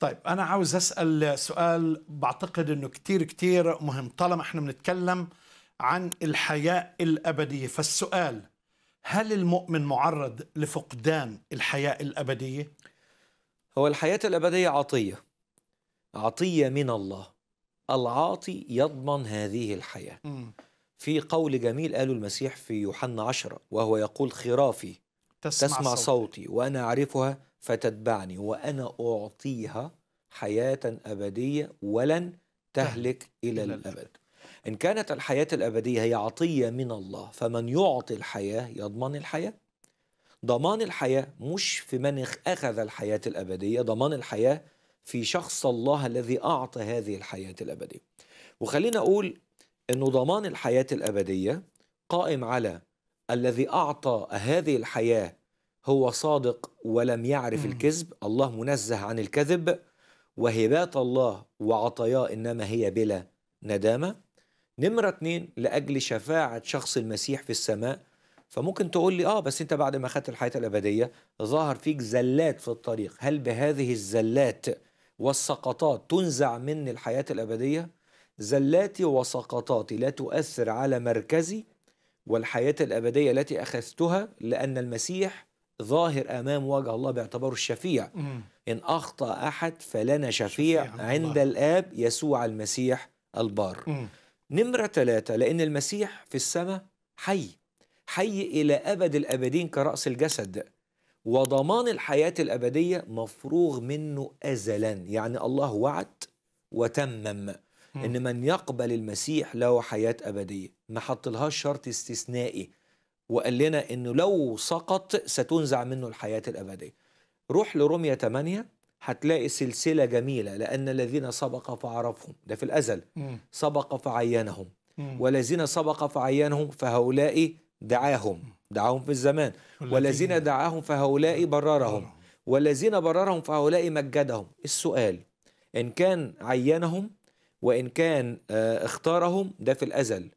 طيب أنا عاوز أسأل سؤال بعتقد أنه كتير كتير مهم طالما إحنا بنتكلم عن الحياة الأبدية فالسؤال هل المؤمن معرض لفقدان الحياة الأبدية؟ هو الحياة الأبدية عطية عطية من الله العاطي يضمن هذه الحياة م. في قول جميل قاله المسيح في يوحنا عشرة وهو يقول خرافي تسمع, تسمع صوتي. صوتي وأنا أعرفها فتتبعني وأنا أعطيها حياة أبدية ولن تهلك إلى الأبد إن كانت الحياة الأبدية هي عطية من الله فمن يعطي الحياة يضمن الحياة ضمان الحياة مش في من أخذ الحياة الأبدية ضمان الحياة في شخص الله الذي أعطى هذه الحياة الأبدية وخلينا أقول أنه ضمان الحياة الأبدية قائم على الذي أعطى هذه الحياة هو صادق ولم يعرف مم. الكذب الله منزه عن الكذب وهبات الله وعطاياه إنما هي بلا ندامة نمرة اتنين لأجل شفاعة شخص المسيح في السماء فممكن تقول لي آه بس أنت بعد ما خدت الحياة الأبدية ظهر فيك زلات في الطريق هل بهذه الزلات والسقطات تنزع مني الحياة الأبدية زلاتي وسقطاتي لا تؤثر على مركزي والحياة الأبدية التي أخذتها لأن المسيح ظاهر امام وجه الله باعتباره الشفيع ان اخطا احد فلنا شفيع, عند الاب يسوع المسيح البار نمره ثلاثه لان المسيح في السماء حي حي الى ابد الابدين كراس الجسد وضمان الحياه الابديه مفروغ منه ازلا يعني الله وعد وتمم ان من يقبل المسيح له حياه ابديه ما حطلهاش شرط استثنائي وقال لنا انه لو سقط ستنزع منه الحياه الابديه روح لرومية 8 هتلاقي سلسله جميله لان الذين سبق فعرفهم ده في الازل سبق فعينهم والذين سبق فعينهم فهؤلاء دعاهم دعاهم في الزمان والذين دعاهم فهؤلاء بررهم والذين بررهم فهؤلاء مجدهم السؤال ان كان عينهم وان كان آه، اختارهم ده في الازل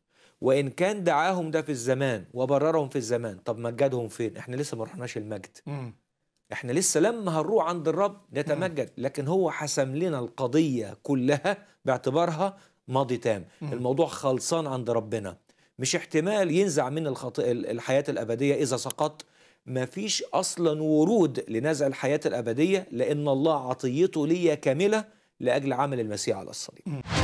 وان كان دعاهم ده في الزمان وبررهم في الزمان طب مجدهم فين احنا لسه ما رحناش المجد مم. احنا لسه لما هنروح عند الرب نتمجد لكن هو حسم لنا القضيه كلها باعتبارها ماضي تام مم. الموضوع خلصان عند ربنا مش احتمال ينزع من الخط... الحياه الابديه اذا سقط مفيش اصلا ورود لنزع الحياه الابديه لان الله عطيته ليا كامله لاجل عمل المسيح على الصليب